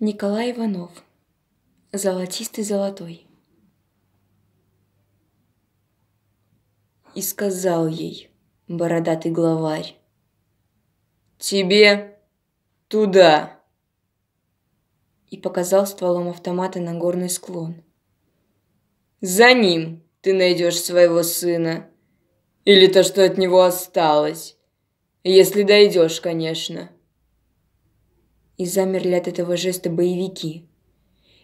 Николай Иванов. Золотистый золотой. И сказал ей бородатый главарь. «Тебе туда!» И показал стволом автомата на горный склон. «За ним ты найдешь своего сына. Или то, что от него осталось. Если дойдешь, конечно» и замерли от этого жеста боевики.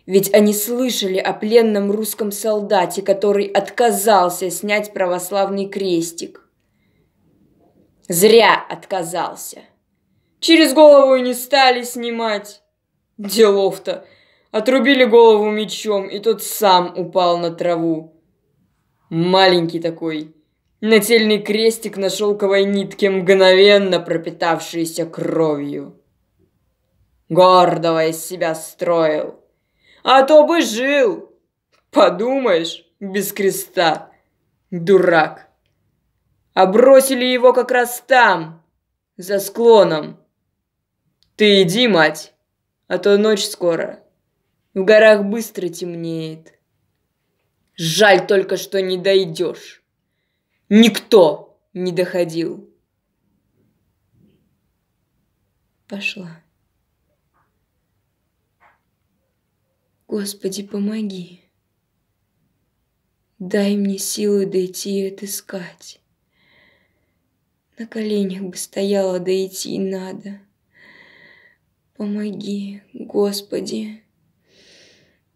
Ведь они слышали о пленном русском солдате, который отказался снять православный крестик. Зря отказался. Через голову и не стали снимать. Делов-то. Отрубили голову мечом, и тот сам упал на траву. Маленький такой. Нательный крестик на шелковой нитке, мгновенно пропитавшийся кровью гордого из себя строил. А то бы жил, подумаешь, без креста. Дурак. А бросили его как раз там, за склоном. Ты иди, мать, а то ночь скоро. В горах быстро темнеет. Жаль только, что не дойдешь. Никто не доходил. Пошла. Господи, помоги. Дай мне силы дойти и отыскать. На коленях бы стояла, да идти надо. Помоги, Господи.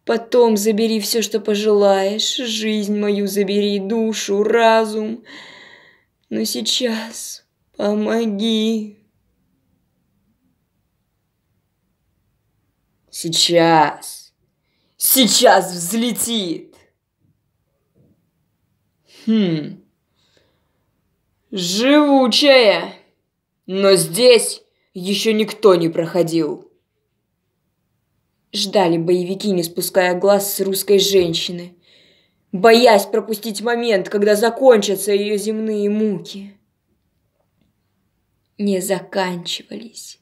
Потом забери все, что пожелаешь, жизнь мою забери, душу, разум. Но сейчас помоги. Сейчас. Сейчас взлетит. Хм. Живучая. Но здесь еще никто не проходил. Ждали боевики, не спуская глаз с русской женщины, боясь пропустить момент, когда закончатся ее земные муки. Не заканчивались.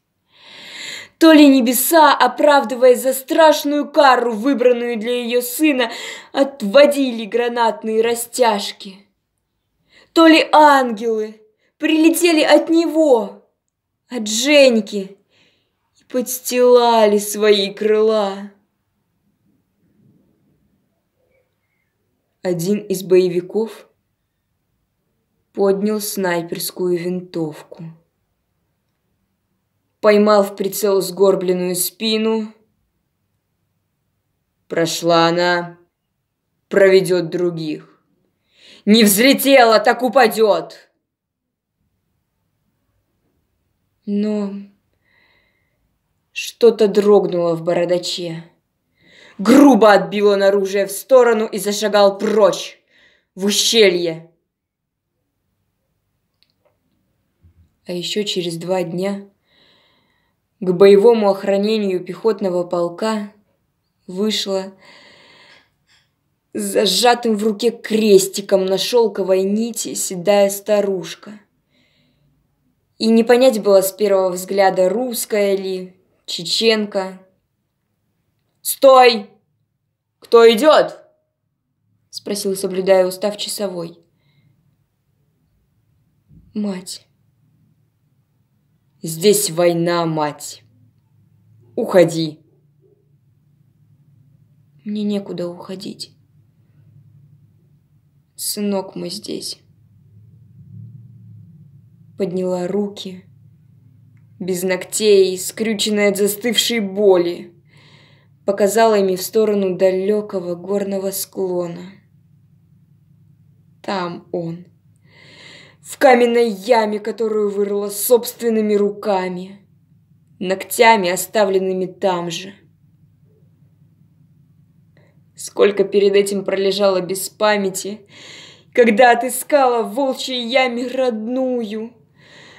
То ли небеса, оправдываясь за страшную кару, выбранную для ее сына, отводили гранатные растяжки. То ли ангелы прилетели от него, от Женьки, и подстилали свои крыла. Один из боевиков поднял снайперскую винтовку поймал в прицел сгорбленную спину. Прошла она, проведет других. Не взлетела, так упадет. Но что-то дрогнуло в бородаче. Грубо отбил он оружие в сторону и зашагал прочь, в ущелье. А еще через два дня к боевому охранению пехотного полка вышла с зажатым в руке крестиком на шелковой нити седая старушка. И не понять было с первого взгляда, русская ли, чеченка. «Стой! Кто идет?» — спросил, соблюдая устав часовой. «Мать!» Здесь война, мать. Уходи. Мне некуда уходить. Сынок мы здесь. Подняла руки, без ногтей, скрюченная от застывшей боли, показала ими в сторону далекого горного склона. Там он — в каменной яме, которую вырыла собственными руками, ногтями, оставленными там же. Сколько перед этим пролежала без памяти, когда отыскала в волчьей яме родную,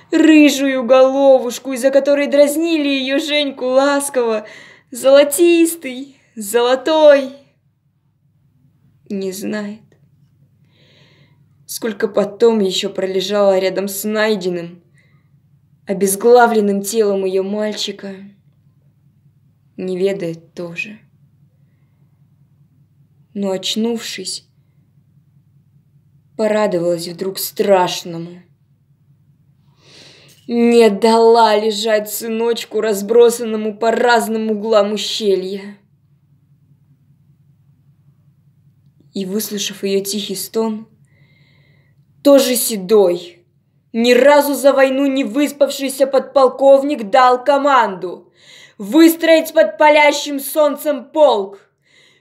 рыжую головушку, из-за которой дразнили ее Женьку ласково, золотистый, золотой. Не знает. Сколько потом еще пролежала рядом с найденным, обезглавленным телом ее мальчика, не ведает тоже. Но очнувшись, порадовалась вдруг страшному. Не дала лежать сыночку, разбросанному по разным углам ущелья. И, выслушав ее тихий стон, тоже седой. Ни разу за войну не выспавшийся подполковник дал команду выстроить под палящим солнцем полк.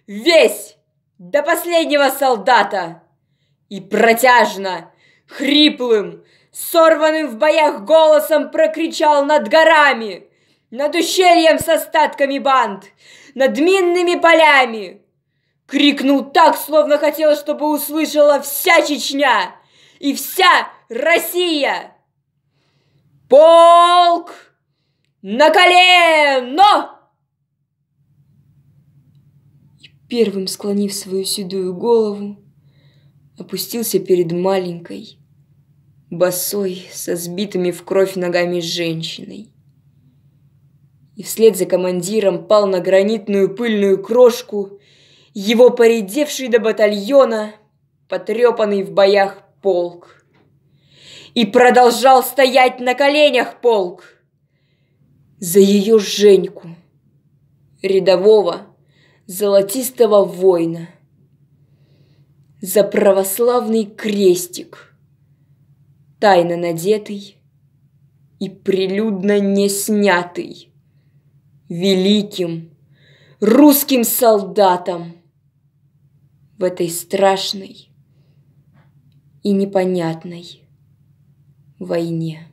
Весь, до последнего солдата. И протяжно, хриплым, сорванным в боях голосом прокричал над горами, над ущельем с остатками банд, над минными полями. Крикнул так, словно хотел, чтобы услышала вся Чечня и вся Россия. Полк на колено! И первым склонив свою седую голову, опустился перед маленькой, босой, со сбитыми в кровь ногами женщиной. И вслед за командиром пал на гранитную пыльную крошку его поредевший до батальона, потрепанный в боях полк. И продолжал стоять на коленях полк за ее Женьку, рядового золотистого воина, за православный крестик, тайно надетый и прилюдно не снятый великим русским солдатом в этой страшной и непонятной войне.